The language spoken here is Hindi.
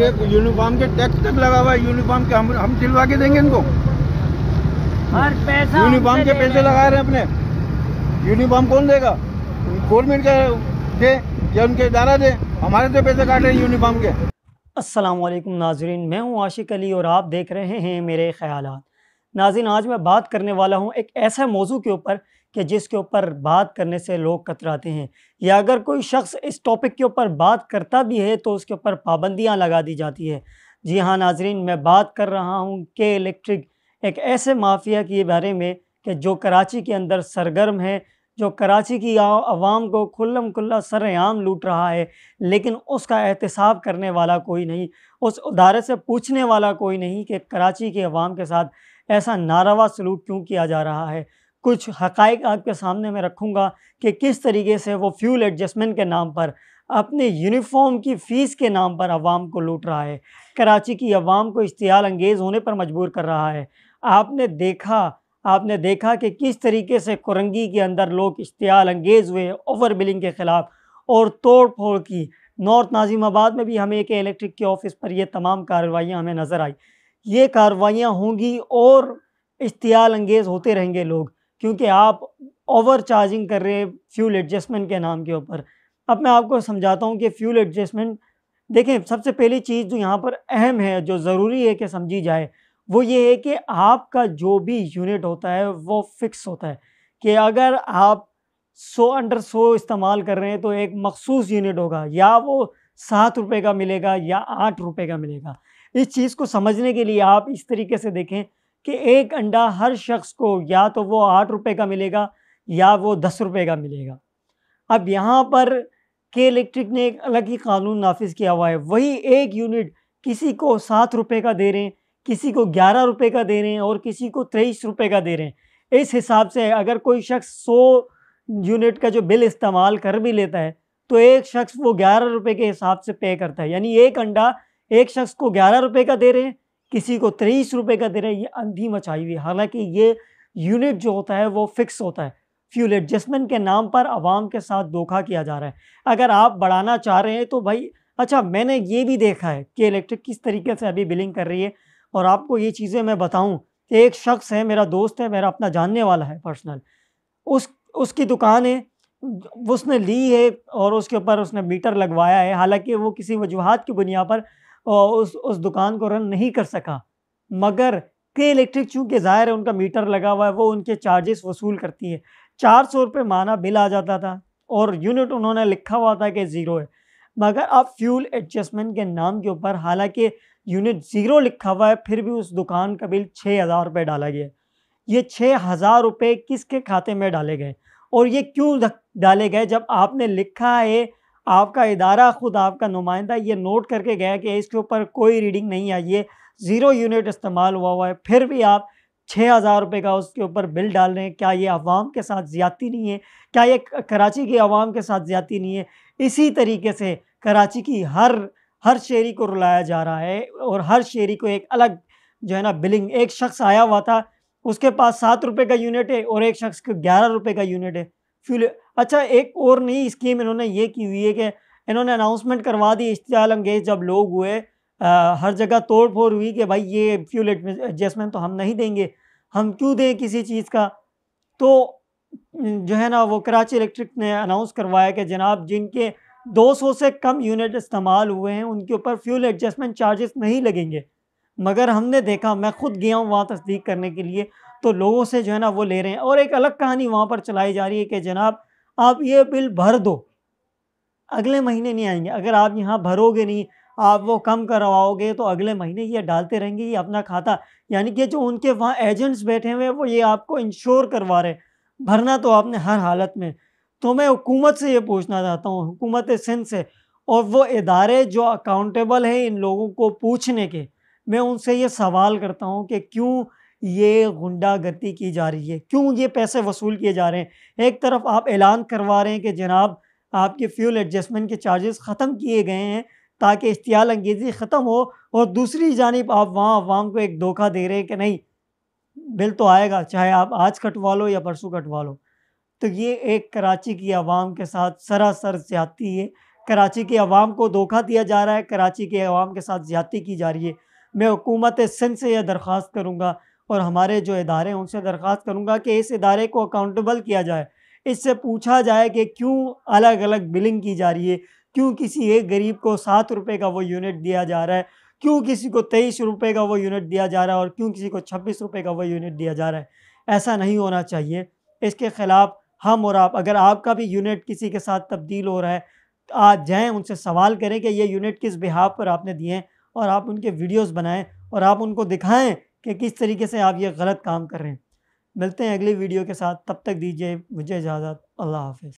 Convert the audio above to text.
ये यूनिफॉर्म के टैक्स तक लगा हुआ है यूनिफॉर्म के हम हम सिलवा के देंगे इनको हर पैसा यूनिफॉर्म के पैसे लगा रहे हैं अपने यूनिफॉर्म कौन देगा गवर्नमेंट का दे या उनके इदारा दे हमारे तो पैसे काट रहे हैं यूनिफॉर्म के अस्सलाम वालेकुम नाजरीन मैं हूँ आशिक अली और आप देख रहे हैं मेरे ख्याल नाजिन आज मैं बात करने वाला हूँ एक ऐसे मौजू के ऊपर कि जिसके ऊपर बात करने से लोग कतराते हैं या अगर कोई शख्स इस टॉपिक के ऊपर बात करता भी है तो उसके ऊपर पाबंदियाँ लगा दी जाती है जी हाँ नाजरीन मैं बात कर रहा हूँ के इलेक्ट्रिक एक ऐसे माफिया के बारे में कि जो कराची के अंदर सरगर्म है जो कराची की आवाम को खुल्लम खुल्ला सरेआम लूट रहा है लेकिन उसका एहतसाब करने वाला कोई नहीं उस उदारे से पूछने वाला कोई नहीं कि कराची के आवाम के साथ ऐसा नारवा सलूक क्यों किया जा रहा है कुछ हकाइक आपके सामने मैं रखूँगा कि किस तरीके से वो फ्यूल एडजस्टमेंट के नाम पर अपने यूनिफॉर्म की फ़ीस के नाम पर आवाम को लूट रहा है कराची की आवाम को इश्तियाल अंगेज़ होने पर मजबूर कर रहा है आपने देखा आपने देखा कि किस तरीके से कुरंगी के अंदर लोग इश्तियाल अंगेज़ हुए ओवर बिलिंग के ख़िलाफ़ और तोड़ फोड़ की नॉर्थ नाजिमाबाद में भी हमें एक इलेक्ट्रिक के ऑफिस पर यह तमाम कार्रवाइयाँ हमें नज़र आई ये कार्रवाइयाँ होंगी और इश्तियाल अंगेज़ होते रहेंगे लोग क्योंकि आप ओवर चार्जिंग कर रहे हैं फ्यूल एडजस्टमेंट के नाम के ऊपर अब मैं आपको समझाता हूँ कि फ्यूल एडजस्टमेंट देखें सबसे पहली चीज़ जो यहाँ पर अहम है जो ज़रूरी है कि समझी जाए वो ये है कि आपका जो भी यूनिट होता है वो फिक्स होता है कि अगर आप सो अंडर सो इस्तेमाल कर रहे हैं तो एक मखसूस यूनिट होगा या वो सात रुपये का मिलेगा या आठ रुपये का मिलेगा इस चीज़ को समझने के लिए आप इस तरीके से देखें कि एक अंडा हर शख्स को या तो वो आठ रुपए का मिलेगा या वो दस रुपए का मिलेगा अब यहाँ पर के इलेक्ट्रिक ने एक अलग ही कानून नाफिज किया हुआ है वही एक यूनिट किसी को सात रुपये का दे रहे हैं किसी को ग्यारह रुपये का दे रहे हैं और किसी को तेईस रुपये का दे रहे हैं इस हिसाब से अगर कोई शख्स सौ यूनिट का जो बिल इस्तेमाल कर भी लेता है तो एक शख्स वो ग्यारह रुपये के हिसाब से पे करता है यानी एक अंडा एक शख्स को ग्यारह रुपये का दे रहे हैं किसी को तेईस रुपये का दे रहे हैं ये अंधी मचाई हुई हालांकि ये यूनिट जो होता है वो फिक्स होता है फ्यूल एडजस्टमेंट के नाम पर आवाम के साथ धोखा किया जा रहा है अगर आप बढ़ाना चाह रहे हैं तो भाई अच्छा मैंने ये भी देखा है कि इलेक्ट्रिक किस तरीके से अभी बिलिंग कर रही है और आपको ये चीज़ें मैं बताऊँ कि एक शख्स है मेरा दोस्त है मेरा अपना जानने वाला है पर्सनल उस उसकी दुकान है उसने ली है और उसके ऊपर उसने मीटर लगवाया है हालांकि वो किसी वजूहत की बुनियाद पर उस उस दुकान को रन नहीं कर सका मगर के इलेक्ट्रिक चूँकि ज़ाहिर है उनका मीटर लगा हुआ है वो उनके चार्जेस वसूल करती है चार सौ रुपये माना बिल आ जाता था और यूनिट उन्होंने लिखा हुआ था कि ज़ीरो है मगर अब फ्यूल एडजस्टमेंट के नाम के ऊपर हालांकि यूनिट ज़ीरो लिखा हुआ है फिर भी उस दुकान का बिल छः हज़ार रुपये डाला गया ये छः हज़ार रुपये किसके खाते में डाले गए और ये क्यों डाले गए जब आपने लिखा है आपका इदारा ख़ुद आपका नुमाइंदा ये नोट करके गया कि इसके ऊपर कोई रीडिंग नहीं आई है ज़ीरो यूनिट इस्तेमाल हुआ हुआ है फिर भी आप छः हज़ार रुपये का उसके ऊपर बिल डाल रहे हैं क्या ये आवाम के साथ ज़्यादती नहीं है क्या ये कराची की आवाम के साथ ज़्यादा नहीं है इसी तरीके से कराची की हर हर शेरी को रुलाया जा रहा है और हर शेरी को एक अलग जो है ना बिलिंग एक शख्स आया हुआ था उसके पास सात रुपये का यूनिट है और एक शख्स को ग्यारह रुपये का यूनिट है फ्यूल अच्छा एक और नई स्कीम इन्होंने ये की हुई है कि इन्होंने अनाउंसमेंट करवा दी इश्तियाल अंगेज जब लोग हुए आ, हर जगह तोड़ फोड़ हुई कि भाई ये फ्यूल एडजस्टमेंट तो हम नहीं देंगे हम क्यों दें किसी चीज़ का तो जो है ना वो कराची इलेक्ट्रिक ने अनाउंस करवाया कि जनाब जिनके 200 से कम यूनिट इस्तेमाल हुए हैं उनके ऊपर फ्यूल एडजस्टमेंट चार्जेस नहीं लगेंगे मगर हमने देखा मैं खुद गया हूँ वहाँ तस्दीक करने के लिए तो लोगों से जो है ना वो ले रहे हैं और एक अलग कहानी वहाँ पर चलाई जा रही है कि जनाब आप ये बिल भर दो अगले महीने नहीं आएंगे अगर आप यहाँ भरोगे नहीं आप वो कम करवाओगे तो अगले महीने ये डालते रहेंगे ये अपना खाता यानी कि जो उनके वहाँ एजेंट्स बैठे हुए हैं वो ये आपको इंश्योर करवा रहे भरना तो आपने हर हालत में तो मैं हुकूमत से ये पूछना चाहता हूँ हुकूमत सिंध से और वो इदारे जो अकाउंटेबल हैं इन लोगों को पूछने के मैं उनसे ये सवाल करता हूँ कि क्यों ये गुंडागर्दी की जा रही है क्यों ये पैसे वसूल किए जा रहे हैं एक तरफ आप ऐलान करवा रहे हैं कि जनाब आपके फ्यूल एडजस्टमेंट के चार्जेस ख़त्म किए गए हैं ताकि इश्तियाल अंगेज़ी ख़त्म हो और दूसरी जानब आप वहाँ अवाम को एक धोखा दे रहे हैं कि नहीं बिल तो आएगा चाहे आप आज कटवा लो या परसों कटवा लो तो ये एक कराची की आवाम के साथ सरासर ज़्यादती है कराची की आवाम को धोखा दिया जा रहा है कराची की आवाम के साथ ज़्यादती की जा रही है मैं हुकूमत सिंध से यह दरख्वास्त करूँगा और हमारे जो इदारे हैं उनसे दरख्वास्त करूँगा कि इस इदारे को अकाउंटेबल किया जाए इससे पूछा जाए कि क्यों अलग अलग बिलिंग की जा रही है क्यों किसी एक गरीब को सात रुपये का वो यूनिट दिया जा रहा है क्यों किसी को तेईस रुपये का वो यूनिट दिया जा रहा है और क्यों किसी को छब्बीस रुपये का वो यूनिट दिया जा रहा है ऐसा नहीं होना चाहिए इसके ख़िलाफ़ हम और आप अगर आपका भी यूनिट किसी के साथ तब्दील हो रहा है तो आज जाएँ उनसे सवाल करें कि ये यूनिट किस बिहाब पर आपने दिए हैं और आप उनके वीडियोस बनाएं और आप उनको दिखाएं कि किस तरीके से आप ये गलत काम कर रहे हैं मिलते हैं अगली वीडियो के साथ तब तक दीजिए मुझे इजाज़त अल्लाह हाफिज़